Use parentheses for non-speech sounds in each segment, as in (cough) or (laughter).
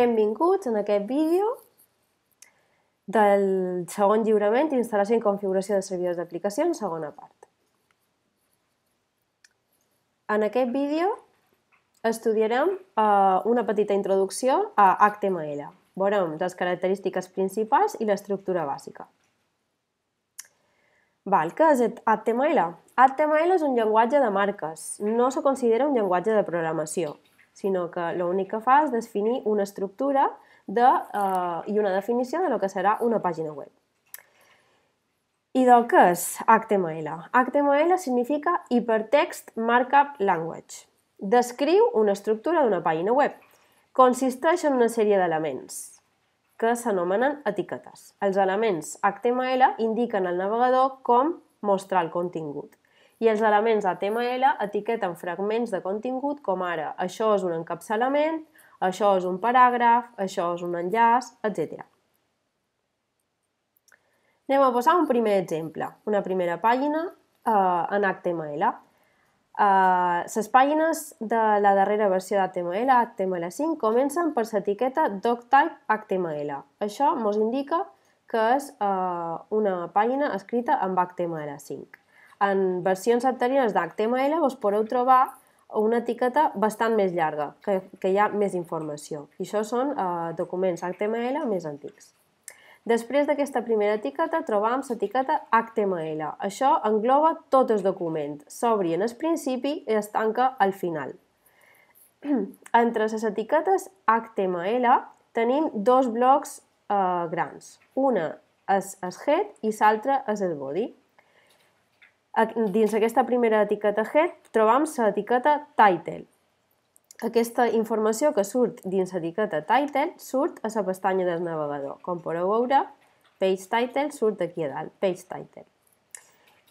Benvinguts en aquest vídeo del segon lliurament, instal·lació i configuració de servidors d'aplicacions, segona part. En aquest vídeo estudiarem eh, una petita introducció a HTML. Veurem les característiques principals i l'estructura bàsica. Val, què és HTML? HTML és un llenguatge de marques, no se considera un llenguatge de programació sinó que l'únic que fa és definir una estructura de, eh, i una definició de lo que serà una pàgina web. I del que és HTML? HTML significa Hypertext Markup Language. Descriu una estructura d'una pàgina web. Consisteix en una sèrie d'elements que s'anomenen etiquetes. Els elements HTML indiquen al navegador com mostrar el contingut i els elements HTML etiqueten fragments de contingut com ara això és un encapçalament, això és un paràgraf, això és un enllaç, etc. Anem a posar un primer exemple, una primera pàgina eh, en HTML. Eh, les eh, pàgines de la darrera versió d'HTML, HTML5, comencen per l'etiqueta doctype HTML. Això ens indica que és eh, una pàgina escrita amb HTML5 en versions anteriors d'HTML vos podeu trobar una etiqueta bastant més llarga, que, que hi ha més informació. I això són eh, documents HTML més antics. Després d'aquesta primera etiqueta trobam l'etiqueta HTML. Això engloba tot el document, s'obri en el principi i es tanca al final. (clears throat) Entre les etiquetes HTML tenim dos blocs eh, grans. Una és el head i l'altra és el body. Dins aquesta primera etiqueta head trobam l'etiqueta title. Aquesta informació que surt dins l'etiqueta title surt a la pestanya del navegador. Com podeu veure, page title surt aquí a dalt, page title.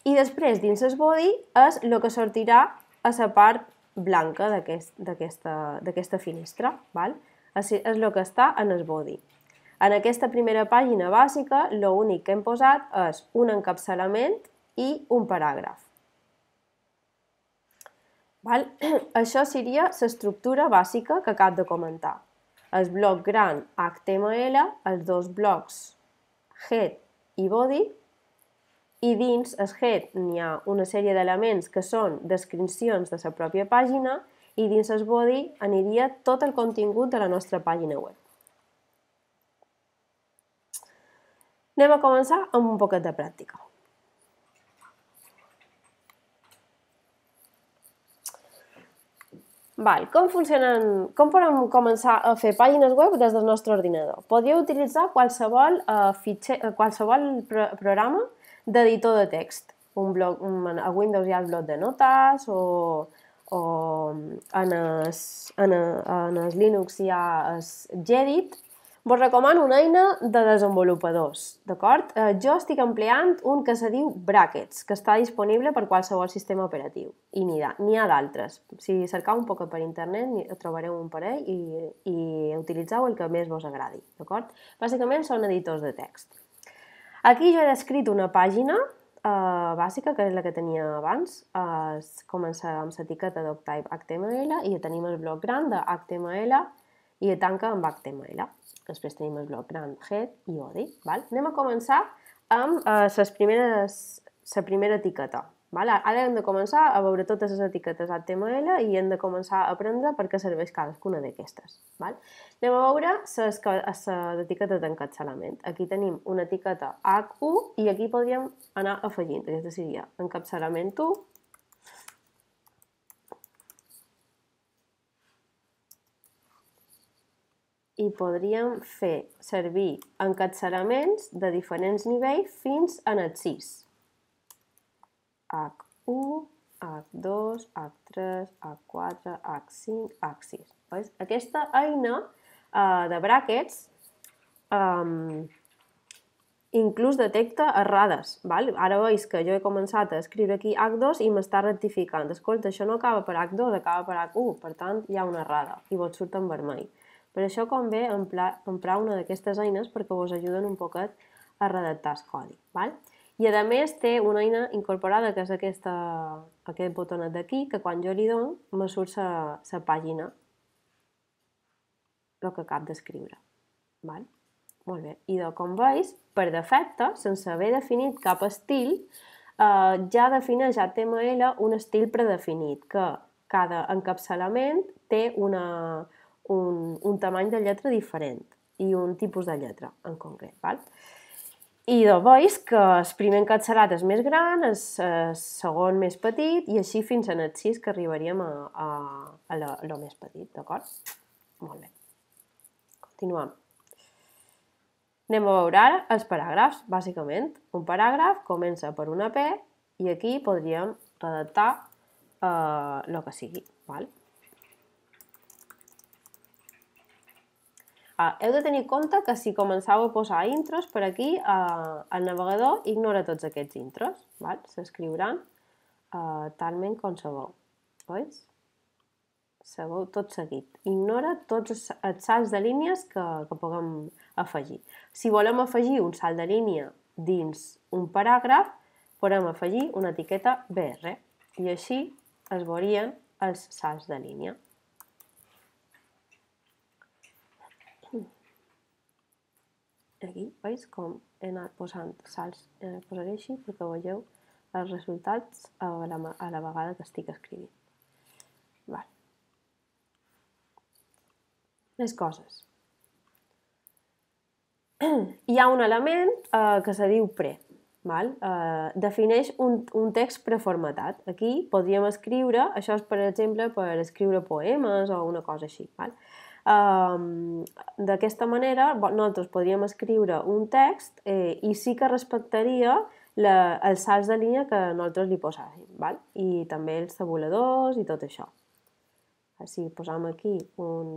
I després, dins el body, és el que sortirà a la part blanca d'aquesta finestra. Val? És el que està en el body. En aquesta primera pàgina bàsica, l'únic que hem posat és un encapçalament i un paràgraf. Val? (clears throat) Això seria l'estructura bàsica que acab de comentar. El bloc gran HTML, els dos blocs head i body, i dins el head n'hi ha una sèrie d'elements que són descripcions de la pròpia pàgina i dins el body aniria tot el contingut de la nostra pàgina web. Anem a començar amb un poquet de pràctica. Val, com funcionen, com podem començar a fer pàgines web des del nostre ordinador? Podríeu utilitzar qualsevol, eh, fitxer, eh, qualsevol pro programa d'editor de text. Un blog, un, a Windows hi ha el bloc de notes o, o en, es, en, a, en es Linux hi ha es Gedit, Vos recomano una eina de desenvolupadors, d'acord? Eh, jo estic empleant un que se diu Brackets, que està disponible per qualsevol sistema operatiu, i n'hi ha, d'altres. Si cercau un poc per internet, trobareu un parell i, i utilitzeu el que més vos agradi, d'acord? Bàsicament són editors de text. Aquí jo he descrit una pàgina eh, bàsica, que és la que tenia abans. Eh, comença amb l'etiqueta d'Octype HTML i ja tenim el bloc gran de HTML, i tanca amb HTML. Després tenim el bloc gran head i body. Val? Anem a començar amb eh, les primeres, la primera etiqueta. Val? Ara hem de començar a veure totes les etiquetes HTML i hem de començar a aprendre per què serveix cadascuna d'aquestes. Anem a veure les, les d'encapçalament. Aquí tenim una etiqueta H1 i aquí podríem anar afegint. Aquesta seria encapçalament 1, i podríem fer servir encatxeraments de diferents nivells fins en el 6. H1, H2, H3, H4, H5, H6. Pues Aquesta eina eh, de bràquets um, inclús detecta errades. Val? Ara veus que jo he començat a escriure aquí H2 i m'està rectificant. Escolta, això no acaba per H2, acaba per H1, per tant hi ha una errada i vol surt en vermell. Per això convé comprar una d'aquestes eines perquè vos ajuden un poquet a redactar el codi. Val? I a més té una eina incorporada que és aquesta, aquest botonet d'aquí que quan jo li dono me surt la pàgina el que acabo d'escriure. Val? Molt bé. I com veus, per defecte, sense haver definit cap estil, eh, ja defineix HTML un estil predefinit, que cada encapçalament té una, un, un tamany de lletra diferent i un tipus de lletra en concret. Val? I de bois que el primer encatçalat és més gran, el, segon més petit i així fins en el 6 que arribaríem a, a, a lo més petit, d'acord? Molt bé. Continuem. Anem a veure ara els paràgrafs, bàsicament. Un paràgraf comença per una P i aquí podríem redactar eh, el que sigui. Val? Uh, heu de tenir compte que si començau a posar intros per aquí, uh, el navegador ignora tots aquests intros, s'escriuran uh, talment com vol. Veus? vol tot seguit. Ignora tots els salts de línies que, que puguem afegir. Si volem afegir un salt de línia dins un paràgraf, podem afegir una etiqueta BR i així es veurien els salts de línia. aquí veus com he anat posant salts, eh, posaré així perquè veieu els resultats a la, a la vegada que estic escrivint. Val. Més coses. Hi ha un element eh, que se diu pre. Val? Eh, defineix un, un text preformatat. Aquí podríem escriure, això és per exemple per escriure poemes o una cosa així. Val? Um, D'aquesta manera, nosaltres podríem escriure un text eh, i sí que respectaria la, els salts de línia que nosaltres li posàvem, val? i també els tabuladors i tot això. Així, posam aquí un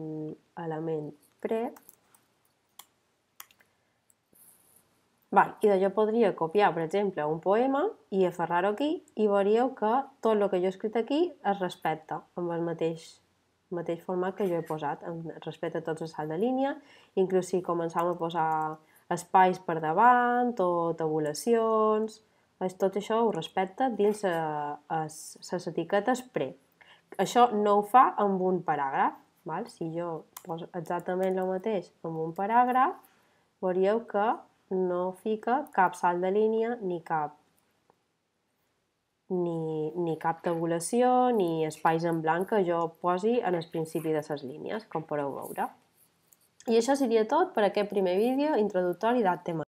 element pre. Val, I jo podria copiar, per exemple, un poema i aferrar-ho aquí i veuríeu que tot el que jo he escrit aquí es respecta amb el mateix mateix format que jo he posat, en respecte a tots els salt de línia, inclús si començàvem a posar espais per davant o tabulacions, és doncs tot això ho respecta dins les eh, etiquetes pre. Això no ho fa amb un paràgraf, val? si jo poso exactament el mateix amb un paràgraf, veieu que no fica cap salt de línia ni cap ni, ni cap tabulació ni espais en blanc que jo posi en el principi de les línies, com podeu veure. I això seria tot per aquest primer vídeo introductori d'ATM.